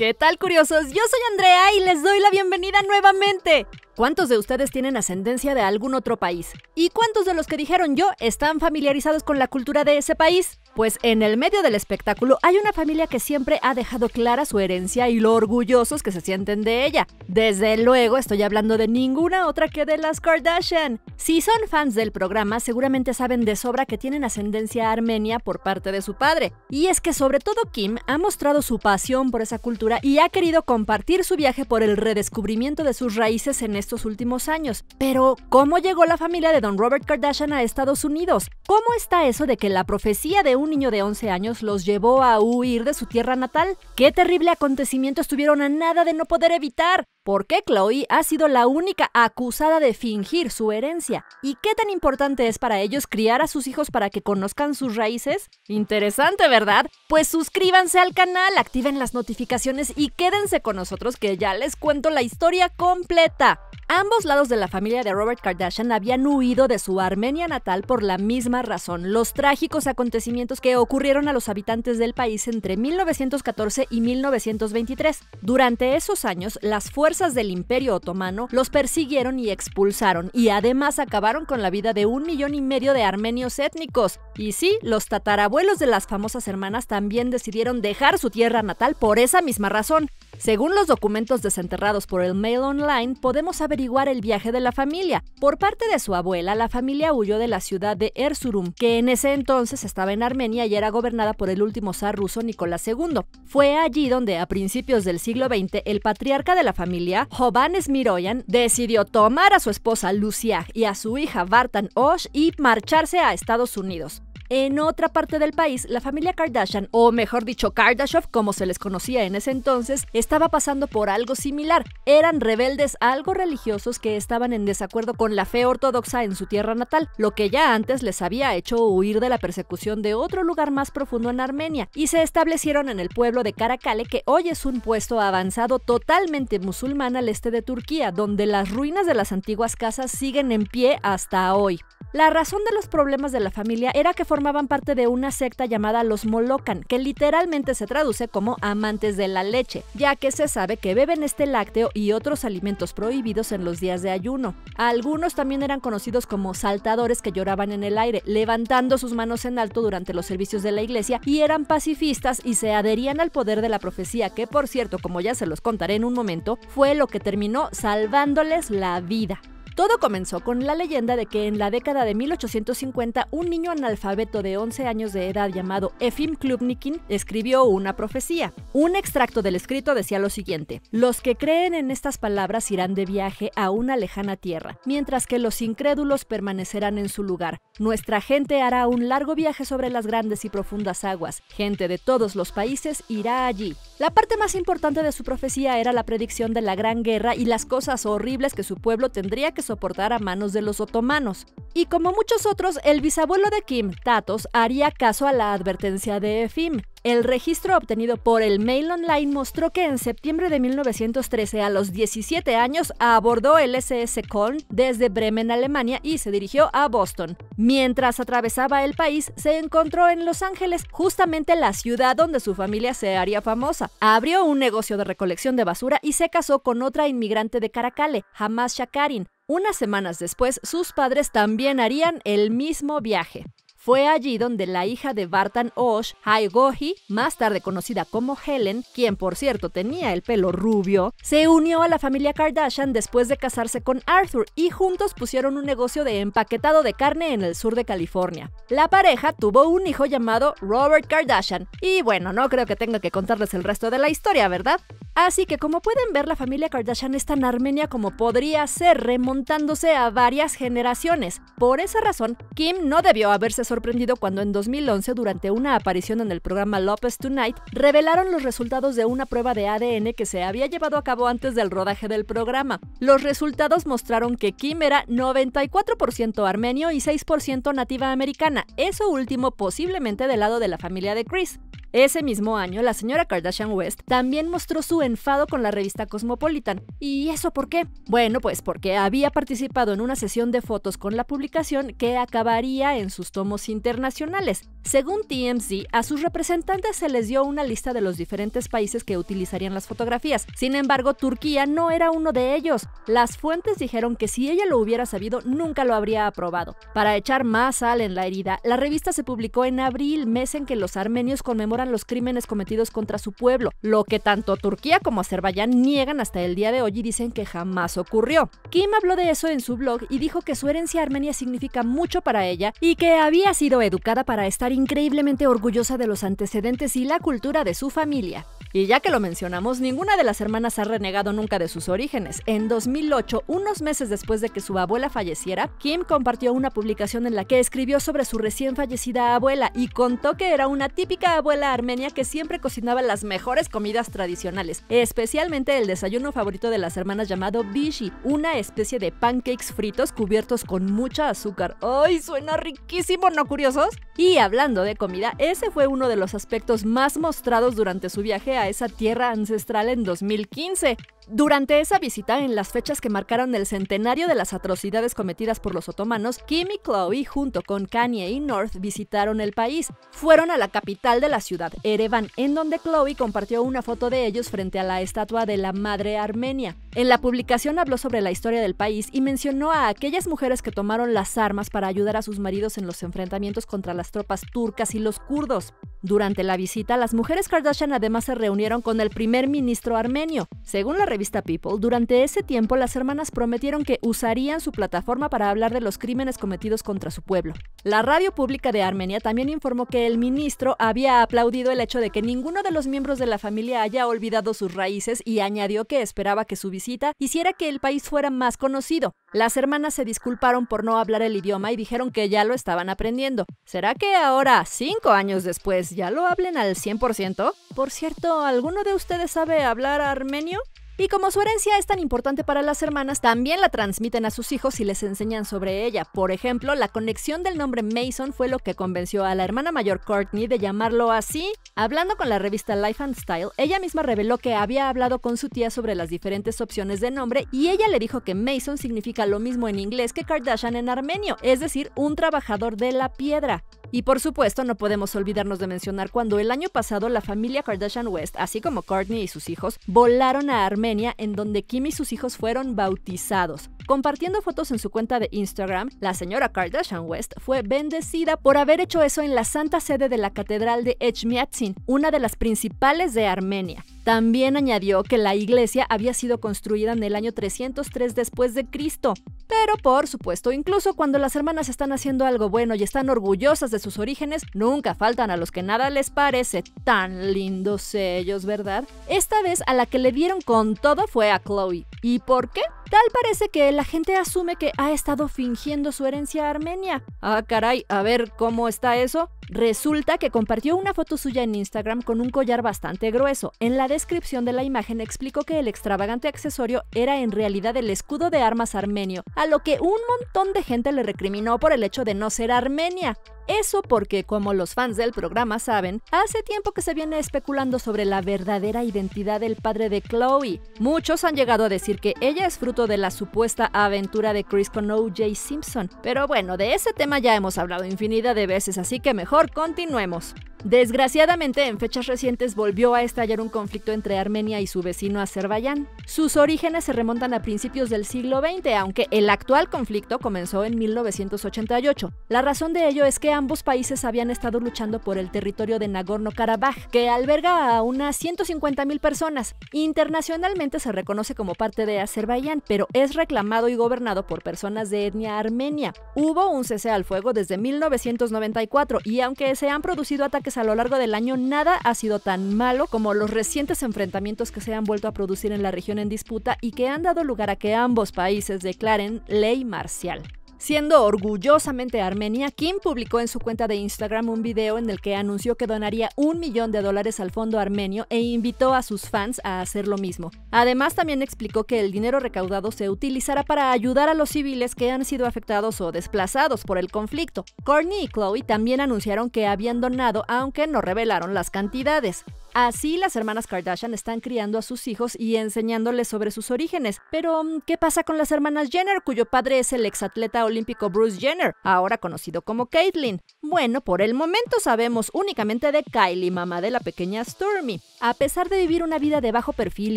¿Qué tal curiosos? Yo soy Andrea y les doy la bienvenida nuevamente. ¿Cuántos de ustedes tienen ascendencia de algún otro país? ¿Y cuántos de los que dijeron yo están familiarizados con la cultura de ese país? Pues en el medio del espectáculo hay una familia que siempre ha dejado clara su herencia y lo orgullosos que se sienten de ella. Desde luego estoy hablando de ninguna otra que de las Kardashian. Si son fans del programa, seguramente saben de sobra que tienen ascendencia armenia por parte de su padre. Y es que sobre todo Kim ha mostrado su pasión por esa cultura y ha querido compartir su viaje por el redescubrimiento de sus raíces en estos últimos años. Pero, ¿cómo llegó la familia de Don Robert Kardashian a Estados Unidos? ¿Cómo está eso de que la profecía de un niño de 11 años los llevó a huir de su tierra natal? ¿Qué terrible acontecimiento estuvieron a nada de no poder evitar? ¿Por qué Chloe ha sido la única acusada de fingir su herencia? ¿Y qué tan importante es para ellos criar a sus hijos para que conozcan sus raíces? Interesante, ¿verdad? Pues suscríbanse al canal, activen las notificaciones y quédense con nosotros que ya les cuento la historia completa. Ambos lados de la familia de Robert Kardashian habían huido de su Armenia natal por la misma razón, los trágicos acontecimientos que ocurrieron a los habitantes del país entre 1914 y 1923. Durante esos años, las fuerzas del Imperio Otomano los persiguieron y expulsaron, y además acabaron con la vida de un millón y medio de armenios étnicos. Y sí, los tatarabuelos de las famosas hermanas también decidieron dejar su tierra natal por esa misma razón. Según los documentos desenterrados por el Mail Online, podemos saber el viaje de la familia. Por parte de su abuela, la familia huyó de la ciudad de Erzurum, que en ese entonces estaba en Armenia y era gobernada por el último zar ruso Nicolás II. Fue allí donde, a principios del siglo XX, el patriarca de la familia, Jovan Smiroyan, decidió tomar a su esposa Lucia y a su hija Bartan Osh y marcharse a Estados Unidos. En otra parte del país, la familia Kardashian, o mejor dicho Kardashov, como se les conocía en ese entonces, estaba pasando por algo similar. Eran rebeldes algo religiosos que estaban en desacuerdo con la fe ortodoxa en su tierra natal, lo que ya antes les había hecho huir de la persecución de otro lugar más profundo en Armenia, y se establecieron en el pueblo de Karakale, que hoy es un puesto avanzado totalmente musulmán al este de Turquía, donde las ruinas de las antiguas casas siguen en pie hasta hoy. La razón de los problemas de la familia era que formaban parte de una secta llamada los Molocan, que literalmente se traduce como amantes de la leche, ya que se sabe que beben este lácteo y otros alimentos prohibidos en los días de ayuno. Algunos también eran conocidos como saltadores que lloraban en el aire, levantando sus manos en alto durante los servicios de la iglesia y eran pacifistas y se adherían al poder de la profecía, que por cierto, como ya se los contaré en un momento, fue lo que terminó salvándoles la vida. Todo comenzó con la leyenda de que en la década de 1850 un niño analfabeto de 11 años de edad llamado Efim Klubnikin escribió una profecía. Un extracto del escrito decía lo siguiente, los que creen en estas palabras irán de viaje a una lejana tierra, mientras que los incrédulos permanecerán en su lugar. Nuestra gente hará un largo viaje sobre las grandes y profundas aguas, gente de todos los países irá allí. La parte más importante de su profecía era la predicción de la gran guerra y las cosas horribles que su pueblo tendría que soportar a manos de los otomanos. Y como muchos otros, el bisabuelo de Kim, Tatos, haría caso a la advertencia de Efim. El registro obtenido por el Mail Online mostró que en septiembre de 1913, a los 17 años, abordó el SS Köln desde Bremen, Alemania, y se dirigió a Boston. Mientras atravesaba el país, se encontró en Los Ángeles, justamente la ciudad donde su familia se haría famosa. Abrió un negocio de recolección de basura y se casó con otra inmigrante de Caracalle, Hamas Shakarin, unas semanas después, sus padres también harían el mismo viaje. Fue allí donde la hija de Bartan Osh, Goji, más tarde conocida como Helen, quien por cierto tenía el pelo rubio, se unió a la familia Kardashian después de casarse con Arthur y juntos pusieron un negocio de empaquetado de carne en el sur de California. La pareja tuvo un hijo llamado Robert Kardashian y bueno, no creo que tenga que contarles el resto de la historia, ¿verdad? Así que como pueden ver, la familia Kardashian es tan armenia como podría ser, remontándose a varias generaciones. Por esa razón, Kim no debió haberse sorprendido cuando en 2011, durante una aparición en el programa Lopez Tonight, revelaron los resultados de una prueba de ADN que se había llevado a cabo antes del rodaje del programa. Los resultados mostraron que Kim era 94% armenio y 6% nativa americana, eso último posiblemente del lado de la familia de Chris. Ese mismo año, la señora Kardashian West también mostró su enfado con la revista Cosmopolitan. ¿Y eso por qué? Bueno, pues porque había participado en una sesión de fotos con la publicación que acabaría en sus tomos internacionales. Según TMZ, a sus representantes se les dio una lista de los diferentes países que utilizarían las fotografías. Sin embargo, Turquía no era uno de ellos. Las fuentes dijeron que si ella lo hubiera sabido, nunca lo habría aprobado. Para echar más sal en la herida, la revista se publicó en abril, mes en que los armenios conmemoraron los crímenes cometidos contra su pueblo, lo que tanto Turquía como Azerbaiyán niegan hasta el día de hoy y dicen que jamás ocurrió. Kim habló de eso en su blog y dijo que su herencia armenia significa mucho para ella y que había sido educada para estar increíblemente orgullosa de los antecedentes y la cultura de su familia. Y ya que lo mencionamos, ninguna de las hermanas ha renegado nunca de sus orígenes. En 2008, unos meses después de que su abuela falleciera, Kim compartió una publicación en la que escribió sobre su recién fallecida abuela y contó que era una típica abuela armenia que siempre cocinaba las mejores comidas tradicionales, especialmente el desayuno favorito de las hermanas llamado bishi, una especie de pancakes fritos cubiertos con mucha azúcar. ¡Ay, suena riquísimo, no curiosos! Y hablando de comida, ese fue uno de los aspectos más mostrados durante su viaje esa tierra ancestral en 2015. Durante esa visita, en las fechas que marcaron el centenario de las atrocidades cometidas por los otomanos, Kim y Chloe, junto con Kanye y North, visitaron el país. Fueron a la capital de la ciudad, Erevan, en donde Chloe compartió una foto de ellos frente a la estatua de la Madre Armenia. En la publicación habló sobre la historia del país y mencionó a aquellas mujeres que tomaron las armas para ayudar a sus maridos en los enfrentamientos contra las tropas turcas y los kurdos. Durante la visita, las mujeres Kardashian además se reunieron con el primer ministro armenio. Según la revista People, durante ese tiempo las hermanas prometieron que usarían su plataforma para hablar de los crímenes cometidos contra su pueblo. La radio pública de Armenia también informó que el ministro había aplaudido el hecho de que ninguno de los miembros de la familia haya olvidado sus raíces y añadió que esperaba que su visita hiciera que el país fuera más conocido. Las hermanas se disculparon por no hablar el idioma y dijeron que ya lo estaban aprendiendo. ¿Será que ahora, cinco años después, ya lo hablen al 100%? Por cierto, ¿alguno de ustedes sabe hablar armenio? Y como su herencia es tan importante para las hermanas, también la transmiten a sus hijos y les enseñan sobre ella. Por ejemplo, la conexión del nombre Mason fue lo que convenció a la hermana mayor Courtney de llamarlo así. Hablando con la revista Life and Style, ella misma reveló que había hablado con su tía sobre las diferentes opciones de nombre y ella le dijo que Mason significa lo mismo en inglés que Kardashian en armenio, es decir, un trabajador de la piedra. Y por supuesto, no podemos olvidarnos de mencionar cuando el año pasado la familia Kardashian West, así como Courtney y sus hijos, volaron a Armenia en donde Kim y sus hijos fueron bautizados. Compartiendo fotos en su cuenta de Instagram, la señora Kardashian West fue bendecida por haber hecho eso en la santa sede de la Catedral de Echmiatzin, una de las principales de Armenia. También añadió que la iglesia había sido construida en el año 303 después de Cristo, pero por supuesto, incluso cuando las hermanas están haciendo algo bueno y están orgullosas de sus orígenes, nunca faltan a los que nada les parece tan lindos ellos, ¿verdad? Esta vez a la que le dieron con todo fue a Chloe. ¿Y por qué? Tal parece que la gente asume que ha estado fingiendo su herencia armenia. Ah, caray, a ver cómo está eso. Resulta que compartió una foto suya en Instagram con un collar bastante grueso. En la descripción de la imagen explicó que el extravagante accesorio era en realidad el escudo de armas armenio, a lo que un montón de gente le recriminó por el hecho de no ser armenia. Eso porque, como los fans del programa saben, hace tiempo que se viene especulando sobre la verdadera identidad del padre de Chloe. Muchos han llegado a decir que ella es fruto de la supuesta aventura de Chris con O.J. Simpson, pero bueno, de ese tema ya hemos hablado infinidad de veces, así que mejor continuemos. Desgraciadamente, en fechas recientes volvió a estallar un conflicto entre Armenia y su vecino Azerbaiyán. Sus orígenes se remontan a principios del siglo XX, aunque el actual conflicto comenzó en 1988. La razón de ello es que ambos países habían estado luchando por el territorio de Nagorno-Karabaj, que alberga a unas 150.000 personas. Internacionalmente se reconoce como parte de Azerbaiyán, pero es reclamado y gobernado por personas de etnia armenia. Hubo un cese al fuego desde 1994 y aunque se han producido ataques a lo largo del año nada ha sido tan malo como los recientes enfrentamientos que se han vuelto a producir en la región en disputa y que han dado lugar a que ambos países declaren ley marcial. Siendo orgullosamente armenia, Kim publicó en su cuenta de Instagram un video en el que anunció que donaría un millón de dólares al fondo armenio e invitó a sus fans a hacer lo mismo. Además, también explicó que el dinero recaudado se utilizará para ayudar a los civiles que han sido afectados o desplazados por el conflicto. Courtney y Chloe también anunciaron que habían donado, aunque no revelaron las cantidades. Así las hermanas Kardashian están criando a sus hijos y enseñándoles sobre sus orígenes. Pero, mm, ¿qué pasa con las hermanas Jenner, cuyo padre es el exatleta olímpico Bruce Jenner, ahora conocido como Caitlyn? Bueno, por el momento sabemos únicamente de Kylie, mamá de la pequeña Stormy. A pesar de vivir una vida de bajo perfil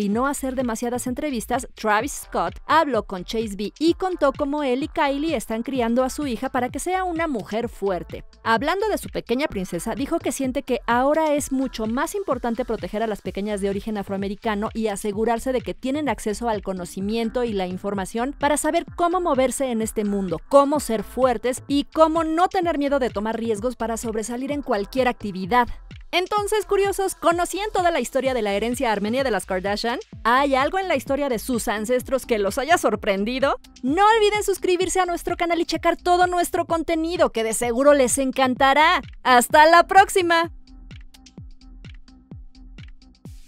y no hacer demasiadas entrevistas, Travis Scott habló con Chase B y contó cómo él y Kylie están criando a su hija para que sea una mujer fuerte. Hablando de su pequeña princesa, dijo que siente que ahora es mucho más importante proteger a las pequeñas de origen afroamericano y asegurarse de que tienen acceso al conocimiento y la información para saber cómo moverse en este mundo, cómo ser fuertes y cómo no tener miedo de tomar riesgos para sobresalir en cualquier actividad. Entonces, curiosos, ¿conocían toda la historia de la herencia armenia de las Kardashian? ¿Hay algo en la historia de sus ancestros que los haya sorprendido? No olviden suscribirse a nuestro canal y checar todo nuestro contenido, que de seguro les encantará. ¡Hasta la próxima!